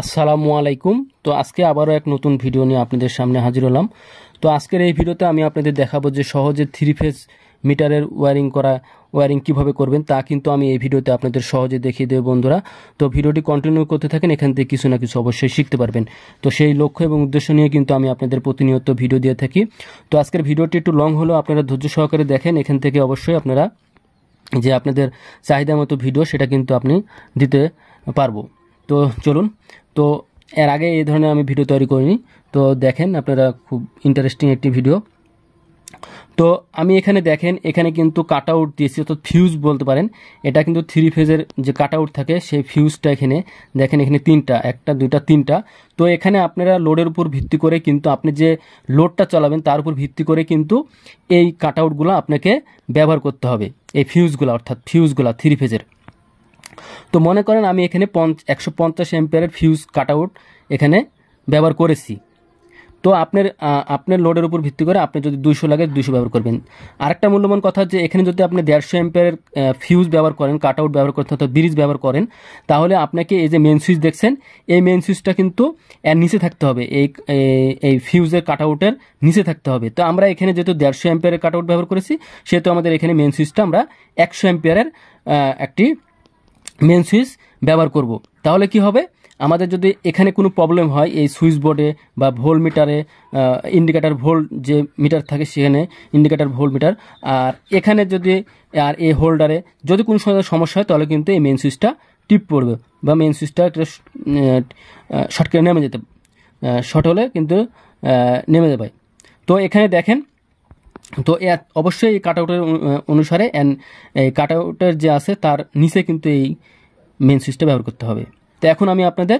আসসালামু আলাইকুম তো আজকে আবারও এক নতুন ভিডিও নিয়ে আপনাদের সামনে হাজির হলাম তো আজকের এই ভিডিওতে আমি আপনাদের দেখাবো যে সহজে থ্রি ফেজ মিটারের ওয়ারিং করা ওয়ারিং কিভাবে করবেন তা কিন্তু আমি এই ভিডিওতে আপনাদের সহজে দেখিয়ে দেবো বন্ধুরা তো ভিডিওটি কন্টিনিউ করতে থাকেন এখান থেকে কিছু না কিছু অবশ্যই শিখতে পারবেন তো সেই লক্ষ্য এবং উদ্দেশ্য নিয়ে কিন্তু আমি আপনাদের প্রতিনিয়ত ভিডিও দিয়ে থাকি তো আজকের ভিডিওটি একটু লং হলেও আপনারা ধৈর্য সহকারে দেখেন এখান থেকে অবশ্যই আপনারা যে আপনাদের চাহিদা মতো ভিডিও সেটা কিন্তু আপনি দিতে পারবো তো চলুন তো এর আগে এই ধরনের আমি ভিডিও তৈরি করিনি তো দেখেন আপনারা খুব ইন্টারেস্টিং একটি ভিডিও তো আমি এখানে দেখেন এখানে কিন্তু কাট আউট দিয়েছি অর্থাৎ ফিউজ বলতে পারেন এটা কিন্তু থ্রি ফেজের যে কাট আউট থাকে সেই ফিউজটা এখানে দেখেন এখানে তিনটা একটা দুইটা তিনটা তো এখানে আপনারা লোডের উপর ভিত্তি করে কিন্তু আপনি যে লোডটা চালাবেন তার উপর ভিত্তি করে কিন্তু এই কাট আউটগুলো আপনাকে ব্যবহার করতে হবে এই ফিউজগুলো অর্থাৎ ফিউজগুলো থ্রি ফেজের তো মনে করেন আমি এখানে পঞ্চ একশো পঞ্চাশ এম্পিয়ারের ফিউজ কাট আউট এখানে ব্যবহার করেছি তো আপনার আপনার লোডের উপর ভিত্তি করে আপনি যদি দুশো লাগে দুশো ব্যবহার করবেন আরেকটা মূল্যবান কথা যে এখানে যদি আপনি দেড়শো এম্পিয়ারের ফিউজ ব্যবহার করেন কাট আউট ব্যবহার করেন অর্থাৎ ব্রিজ ব্যবহার করেন তাহলে আপনাকে এই যে মেন সুইচ দেখছেন এই মেন সুইচটা কিন্তু এর নিচে থাকতে হবে এই এই ফিউজের কাট আউটের নিচে থাকতে হবে তো আমরা এখানে যেহেতু দেড়শো এম্পিয়ারের কাট আউট ব্যবহার করেছি সেহেতু আমাদের এখানে মেন সুইচটা আমরা একশো এম্পিয়ারের একটি মেন সুইচ ব্যবহার করব। তাহলে কি হবে আমাদের যদি এখানে কোনো প্রবলেম হয় এই সুইচ বোর্ডে বা ভোল মিটারে ইন্ডিকেটার ভোল যে মিটার থাকে সেখানে ইন্ডিকেটার ভোল মিটার আর এখানে যদি আর এই হোল্ডারে যদি কোনো সময় সমস্যা হয় তাহলে কিন্তু এই মেন সুইচটা টিপ পড়বে বা মেন সুইচটা একটা শর্টকাট নেমে যেতে শর্ট হলে কিন্তু নেমে যাবে তো এখানে দেখেন তো অবশ্যই এই কাট আউটের অনুসারে অ্যান্ড এই কাট আউটের যে আছে তার নিচে কিন্তু এই মেন সুইচটা ব্যবহার করতে হবে তো এখন আমি আপনাদের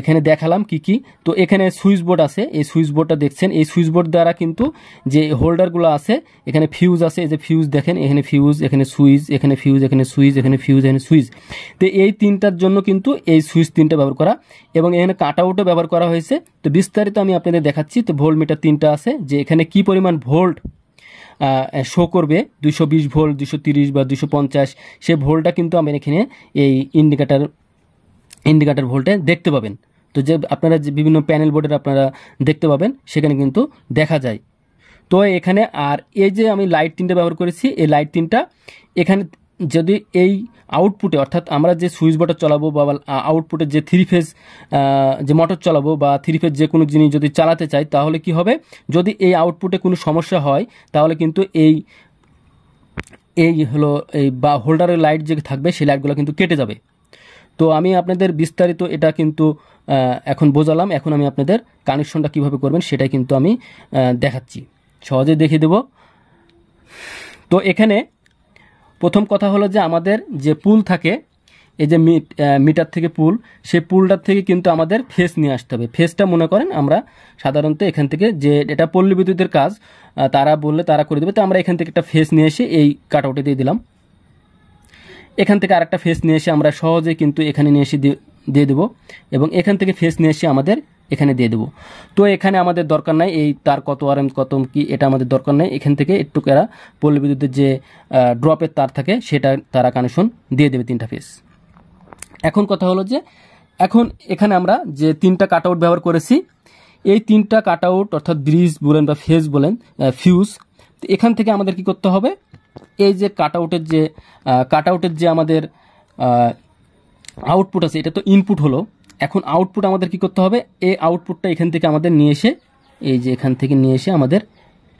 এখানে দেখালাম কি কি তো এখানে সুইচ বোর্ড আছে এই সুইচ বোর্ডটা দেখছেন এই সুইচ বোর্ড দ্বারা কিন্তু যে হোল্ডারগুলো আছে এখানে ফিউজ আছে এই যে ফিউজ দেখেন এখানে ফিউজ এখানে সুইচ এখানে ফিউজ এখানে সুইচ এখানে ফিউজ এখানে সুইচ তো এই তিনটার জন্য কিন্তু এই সুইচ তিনটা ব্যবহার করা এবং এখানে কাট আউটও ব্যবহার করা হয়েছে তো বিস্তারিত আমি আপনাদের দেখাচ্ছি তো ভোল্ট মিটার তিনটা আছে যে এখানে কি পরিমাণ ভোল্ট শো করবে দুশো বিশ ভোল্ট দুশো তিরিশ বা দুশো পঞ্চাশ সে ভোল্টটা কিন্তু আমি এখানে এই ইন্ডিকেটার ইন্ডিকেটার ভোল্টে দেখতে পাবেন তো যে আপনারা যে বিভিন্ন প্যানেল বোর্ডের আপনারা দেখতে পাবেন সেখানে কিন্তু দেখা যায় তো এখানে আর এই যে আমি লাইট তিনটা ব্যবহার করেছি এই লাইট তিনটা এখানে যদি এই আউটপুটে অর্থাৎ আমরা যে সুইচ বটার চালাবো বা আউটপুটে যে থ্রি ফেজ যে মোটর চালাবো বা থ্রি ফেজ যে কোনো জিনিস যদি চালাতে চাই তাহলে কি হবে যদি এই আউটপুটে কোনো সমস্যা হয় তাহলে কিন্তু এই এই হলো এই বা হোল্ডারের লাইট যে থাকবে সেই লাইটগুলো কিন্তু কেটে যাবে তো আমি আপনাদের বিস্তারিত এটা কিন্তু এখন বোঝালাম এখন আমি আপনাদের কানেকশনটা কিভাবে করবেন সেটা কিন্তু আমি দেখাচ্ছি সহজে দেখিয়ে দেব তো এখানে প্রথম কথা হলো যে আমাদের যে পুল থাকে এই যে মিটার থেকে পুল সেই পুলটার থেকে কিন্তু আমাদের ফেস নিয়ে আসতে হবে ফেসটা মনে করেন আমরা সাধারণত এখান থেকে যে এটা পল্লী বিদ্যুতের কাজ তারা বললে তারা করে দেবে তো আমরা এখান থেকে একটা ফেস নিয়ে এসে এই কাটআউটে দিয়ে দিলাম এখান থেকে আরেকটা ফেস নিয়ে এসে আমরা সহজে কিন্তু এখানে নিয়ে এসে দিয়ে দেবো এবং এখান থেকে ফেস নিয়ে এসে আমাদের এখানে দিয়ে দেবো তো এখানে আমাদের দরকার নাই এই তার কত আর এম কত কি এটা আমাদের দরকার নাই এখান থেকে একটু এরা পল্লী বিদ্যুতের যে ড্রপের তার থাকে সেটা তারা কানেকশন দিয়ে দেবে তিনটা ফেস এখন কথা হলো যে এখন এখানে আমরা যে তিনটা কাট আউট ব্যবহার করেছি এই তিনটা কাট আউট অর্থাৎ ব্রিজ বলেন বা ফেস বলেন ফিউজ এখান থেকে আমাদের কি করতে হবে এই যে কাট আউটের যে কাট আউটের যে আমাদের আউটপুট আছে এটা তো ইনপুট হলো এখন আউটপুট আমাদের কি করতে হবে এই আউটপুটটা এখান থেকে আমাদের নিয়ে এসে এই যে এখান থেকে নিয়ে এসে আমাদের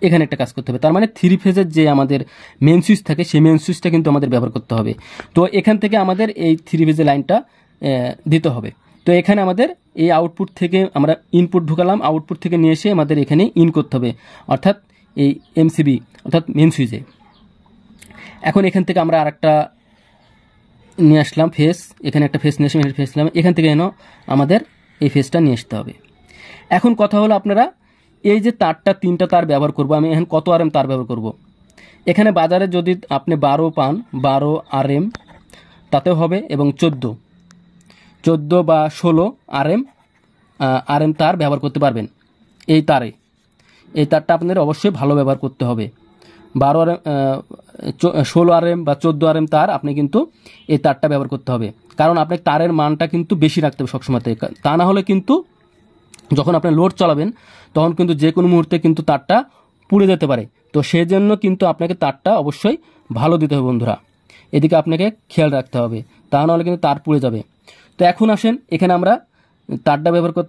এখানে একটা কাজ করতে হবে তার মানে থ্রি ফেজের যে আমাদের মেন সুইচ থাকে সেই মেন সুইচটা কিন্তু আমাদের ব্যবহার করতে হবে তো এখান থেকে আমাদের এই থ্রি ফেজের লাইনটা দিতে হবে তো এখানে আমাদের এই আউটপুট থেকে আমরা ইনপুট ঢুকালাম আউটপুট থেকে নিয়ে এসে আমাদের এখানে ইন করতে হবে অর্থাৎ এই এমসিবি অর্থাৎ মেন সুইচে এখন এখান থেকে আমরা আর একটা নিয়ে আসলাম ফেস এখানে একটা ফেস নিয়ে আসলাম ফেস নিলাম এখান থেকে যেন আমাদের এই ফেসটা নিয়ে আসতে হবে এখন কথা হলো আপনারা এই যে তারটা তিনটা তার ব্যবহার করব আমি এখন কত আর এম তার ব্যবহার করব। এখানে বাজারে যদি আপনি বারো পান বারো আর এম তাতেও হবে এবং চোদ্দো চোদ্দো বা ষোলো আর এম আর এম তার ব্যবহার করতে পারবেন এই তারে এই তারটা আপনাদের অবশ্যই ভালো ব্যবহার করতে হবে বারো আর এম ষোলো আর এম বা চোদ্দো আর এম তার আপনি কিন্তু এই তারটা ব্যবহার করতে হবে কারণ আপনি তারের মানটা কিন্তু বেশি রাখতে হবে সবসময়তে তা না হলে কিন্তু যখন আপনি লোড চালাবেন তখন কিন্তু যে কোনো মুহূর্তে কিন্তু তারটা পুড়ে যেতে পারে তো সেজন্য কিন্তু আপনাকে তারটা অবশ্যই ভালো দিতে হবে বন্ধুরা এদিকে আপনাকে খেয়াল রাখতে হবে তা নাহলে কিন্তু তার পুড়ে যাবে তো এখন আসেন এখানে আমরা তারটা ব্যবহার কর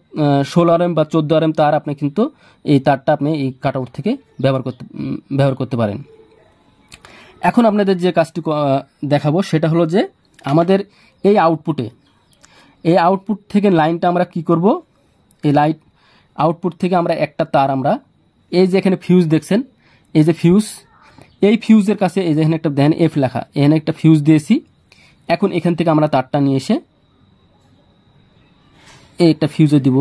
ষোলো আর এম বা চোদ্দো আর এম তার আপনি কিন্তু এই তারটা আপনি এই কাট আউট থেকে ব্যবহার করতে ব্যবহার করতে পারেন এখন আপনাদের যে কাজটি দেখাবো সেটা হলো যে আমাদের এই আউটপুটে এই আউটপুট থেকে লাইনটা আমরা কি করব এই লাইট আউটপুট থেকে আমরা একটা তার আমরা এই যে এখানে ফিউজ দেখছেন এই যে ফিউজ এই ফিউজের কাছে এই যে এখানে একটা দেন এফ লেখা এখানে একটা ফিউজ দিয়েছি এখন এখান থেকে আমরা তারটা নিয়ে এসে এ একটা ফিউজে দিব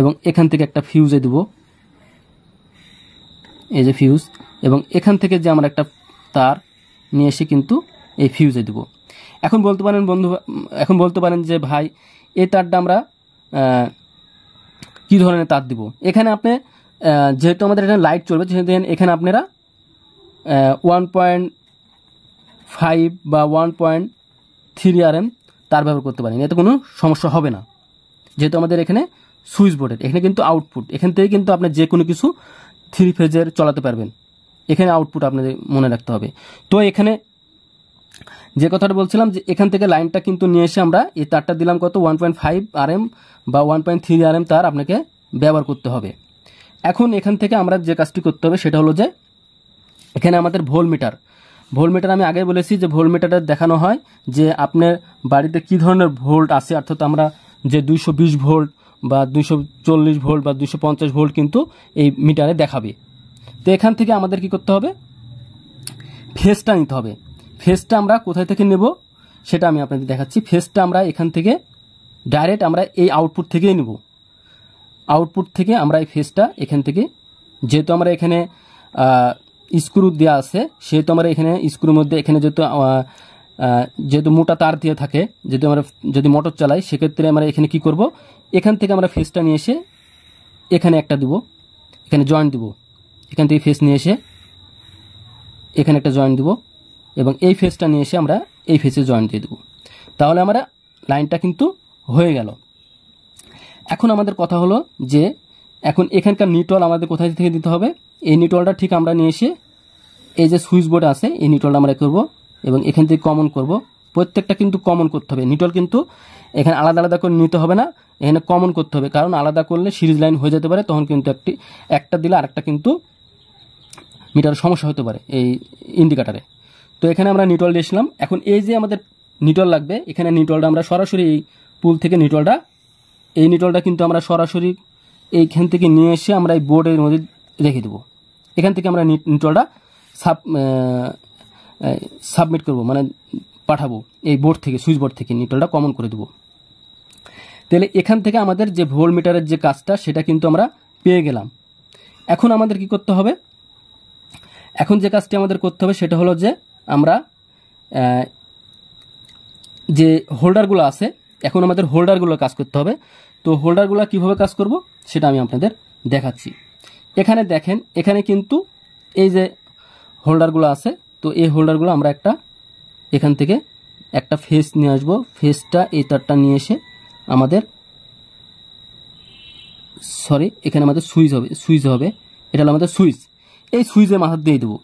এবং এখান থেকে একটা ফিউজে দিব এই যে ফিউজ এবং এখান থেকে যে আমরা একটা তার নিয়ে এসে কিন্তু এই ফিউজে দিব এখন বলতে পারেন বন্ধু এখন বলতে পারেন যে ভাই এই তারটা আমরা কি ধরনের তার দিব এখানে আপনি যেহেতু আমাদের এখানে লাইট চলবে সেহেতু এখানে আপনারা ওয়ান পয়েন্ট ফাইভ বা one point three R M তার ব্যবহার করতে পারেন এতে কোনো সমস্যা হবে না যেহেতু আমাদের এখানে সুইচ বোর্ডের এখানে কিন্তু আউটপুট এখান থেকে কিন্তু আপনার যে কোনো কিছু থ্রি ফেজের চালাতে পারবেন এখানে আউটপুট আপনাদের মনে রাখতে হবে তো এখানে যে কথাটা বলছিলাম যে এখান থেকে লাইনটা কিন্তু নিয়ে এসে আমরা এই তারটা দিলাম কত one point five R M বা one point three R M তার আপনাকে ব্যবহার করতে হবে এখন এখান থেকে আমরা যে কাজটি করতে হবে সেটা হলো যে এখানে আমাদের ভোল মিটার ভোল্টমিটার আমি আগে বলেছি যে ভোল্টমিটারে দেখানো হয় যে আপনার বাড়িতে কি ধরনের ভোল্ট আছে অর্থাৎ আমরা যে দুইশো ভোল্ট বা দুইশো ভোল্ট বা দুইশো ভোল্ট কিন্তু এই মিটারে দেখাবে তো এখান থেকে আমাদের কি করতে হবে ফেসটা নিতে হবে ফেসটা আমরা কোথায় থেকে নেব সেটা আমি আপনাদের দেখাচ্ছি ফেসটা আমরা এখান থেকে ডাইরেক্ট আমরা এই আউটপুট থেকেই নেব আউটপুট থেকে আমরা এই ফেসটা এখান থেকে যেহেতু আমরা এখানে স্ক্রু দেওয়া আছে সেহেতু আমরা এখানে স্ক্রুর মধ্যে এখানে যেহেতু যেহেতু মোটা তার দিয়ে থাকে যেহেতু আমরা যদি মোটর চালাই সেক্ষেত্রে আমরা এখানে কি করব এখান থেকে আমরা ফেসটা নিয়ে এসে এখানে একটা দেবো এখানে জয়েন্ট দেবো এখান থেকে ফেস নিয়ে এসে এখানে একটা জয়েন্ট দেবো এবং এই ফেসটা নিয়ে এসে আমরা এই ফেসে জয়েন্ট দিয়ে দেবো তাহলে আমরা লাইনটা কিন্তু হয়ে গেল এখন আমাদের কথা হলো যে এখন এখানকার নিটল আমাদের কোথায় থেকে দিতে হবে এই নিটলটা ঠিক আমরা নিয়ে এসে এই যে সুইচ বোর্ড আছে এই নিটলটা আমরা করব এবং এখান থেকে কমন করব প্রত্যেকটা কিন্তু কমন করতে হবে নিটল কিন্তু এখানে আলাদা আলাদা করে নিতে হবে না এখানে কমন করতে হবে কারণ আলাদা করলে সিরিজ লাইন হয়ে যেতে পারে তখন কিন্তু একটি একটা দিলে আরেকটা কিন্তু মিটার সমস্যা হতে পারে এই ইন্ডিকেটারে তো এখানে আমরা নিটল দিয়েছিলাম এখন এই যে আমাদের নিটল লাগবে এখানে নিটলটা আমরা সরাসরি এই পুল থেকে নিটলটা এই নিটলটা কিন্তু আমরা সরাসরি এইখান থেকে নিয়ে এসে আমরা এই বোর্ডের মধ্যে রেখে দেবো এখান থেকে আমরা নিউট্রলটা সাব সাবমিট করব মানে পাঠাবো এই বোর্ড থেকে সুইচ বোর্ড থেকে নিউট্রলটা কমন করে দেবো তাহলে এখান থেকে আমাদের যে ভোল মিটারের যে কাজটা সেটা কিন্তু আমরা পেয়ে গেলাম এখন আমাদের কি করতে হবে এখন যে কাজটি আমাদের করতে হবে সেটা হলো যে আমরা যে হোল্ডারগুলো আছে এখন আমাদের হোল্ডারগুলো কাজ করতে হবে তো হোল্ডারগুলো কিভাবে কাজ করব সেটা আমি আপনাদের দেখাচ্ছি এখানে দেখেন এখানে কিন্তু এই যে হোল্ডারগুলো আছে তো এই হোল্ডারগুলো আমরা একটা এখান থেকে একটা ফেস নিয়ে আসবো ফেসটা এই তারটা নিয়ে এসে আমাদের সরি এখানে আমাদের সুইচ হবে সুইচ হবে এটা হলো আমাদের সুইচ এই সুইচের মাথা দিয়ে দেবো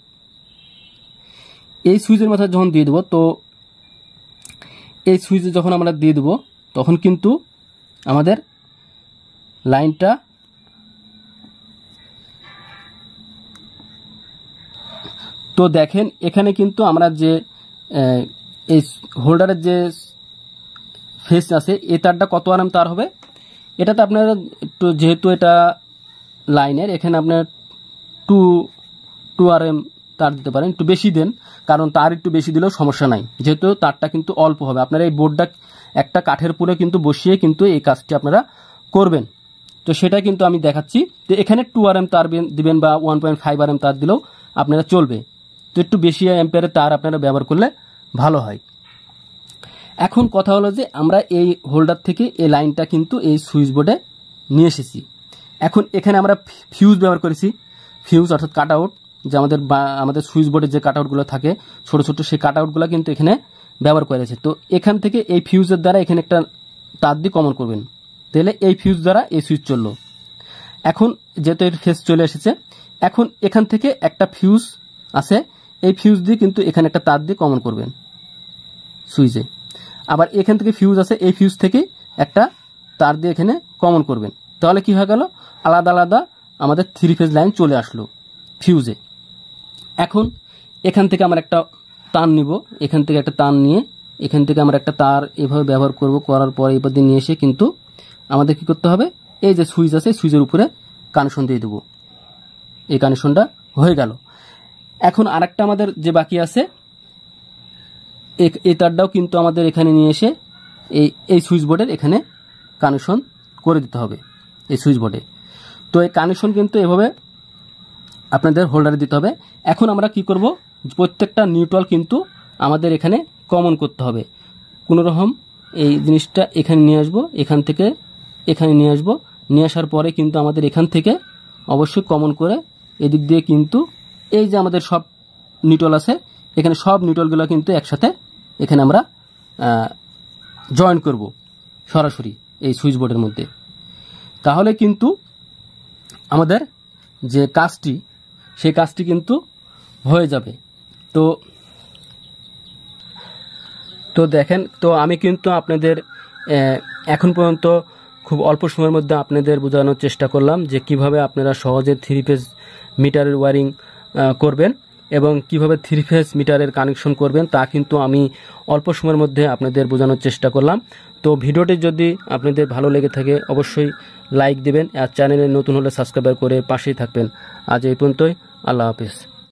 এই সুইচের মাথা যখন দিয়ে দেবো তো এই সুইচে যখন আমরা দিয়ে দেবো তখন কিন্তু আমাদের লাইনটা তো দেখেন এখানে কিন্তু আমরা যে এই হোল্ডারের যে ফেস আছে এ তারটা কত আরাম তার হবে এটাতে আপনার যেহেতু এটা লাইনের এখানে আপনার টু টু আর এম তার দিতে পারেন একটু বেশি দেন কারণ তার একটু বেশি দিলেও সমস্যা নাই যেহেতু তারটা কিন্তু অল্প হবে আপনারা এই বোর্ডটা একটা কাঠের পুরে কিন্তু বসিয়ে কিন্তু এই কাজটি আপনারা করবেন তো সেটা কিন্তু আমি দেখাচ্ছি তো এখানে টু আর এম তার দিবেন বা one point five R M তার দিলেও আপনারা চলবে তো একটু বেশি অ্যাম্পেয়ারের তার আপনারা ব্যবহার করলে ভালো হয় এখন কথা হলো যে আমরা এই হোল্ডার থেকে এই লাইনটা কিন্তু এই সুইচ বোর্ডে নিয়ে এসেছি এখন এখানে আমরা ফিউজ ব্যবহার করেছি ফিউজ অর্থাৎ কাট আউট যে আমাদের বা আমাদের সুইচ বোর্ডের যে কাট আউটগুলো থাকে ছোটো ছোটো সেই কাট আউটগুলো কিন্তু এখানে ব্যবহার করেছে তো এখান থেকে এই ফিউজের দ্বারা এখানে একটা তার দিয়ে কমন করবেন তাহলে এই ফিউজ দ্বারা এই সুইচ চললো এখন যেহেতু এর ফেস চলে এসেছে এখন এখান থেকে একটা ফিউজ আছে এই ফিউজ দিয়ে কিন্তু এখানে একটা তার দিয়ে কমন করবেন সুইচে আবার এখান থেকে ফিউজ আছে এই ফিউজ থেকে একটা তার দিয়ে এখানে কমন করবেন তাহলে কি হয়ে গেল আলাদা আলাদা আমাদের থ্রি ফেজ লাইন চলে আসলো ফিউজে এখন এখান থেকে আমরা একটা তার নিব এখান থেকে একটা তার নিয়ে এখান থেকে আমরা একটা তার এভাবে ব্যবহার করব করার পর এবার দিয়ে নিয়ে এসে কিন্তু আমাদের কি করতে হবে এই যে সুইচ আছে সুইচের উপরে কানেকশন দিয়ে দেবো এই কানেকশনটা হয়ে গেল এখন আরেকটা আমাদের যে বাকি আছে এই তারটাও কিন্তু আমাদের এখানে নিয়ে এসে এই এই সুইচ বোর্ডের এখানে কানেকশন করে দিতে হবে এই সুইচ বোর্ডে তো এই কানেকশন কিন্তু এভাবে আপনাদের হোল্ডারে দিতে হবে এখন আমরা কি করব প্রত্যেকটা নিউট্রাল কিন্তু আমাদের এখানে কমন করতে হবে কোনো রকম এই জিনিসটা এখানে নিয়ে আসবো এখান থেকে এখানে নিয়ে আসবো নিয়ে আসার পরে কিন্তু আমাদের এখান থেকে অবশ্যই কমন করে এদিক দিয়ে কিন্তু এই যে আমাদের সব নিটল আছে এখানে সব নিটলগুলো কিন্তু একসাথে এখানে আমরা জয়েন করব সরাসরি এই সুইচ বোর্ডের মধ্যে তাহলে কিন্তু আমাদের যে কাজটি সেই কাজটি কিন্তু হয়ে যাবে তো তো দেখেন তো আমি কিন্তু আপনাদের এখন পর্যন্ত খুব অল্প সময়ের মধ্যে আপনাদের বোঝানোর চেষ্টা করলাম যে কিভাবে আপনারা সহজে থ্রি ফেজ মিটারের ওয়ারিং করবেন এবং কিভাবে থ্রি ফেজ মিটারের কানেকশন করবেন তা কিন্তু আমি অল্প সময়ের মধ্যে আপনাদের বোঝানোর চেষ্টা করলাম তো ভিডিওটি যদি আপনাদের ভালো লেগে থাকে অবশ্যই লাইক দেবেন আর চ্যানেলে নতুন হলে সাবস্ক্রাইব করে পাশেই থাকবেন আজ এই পর্যন্তই আল্লাহ হাফিজ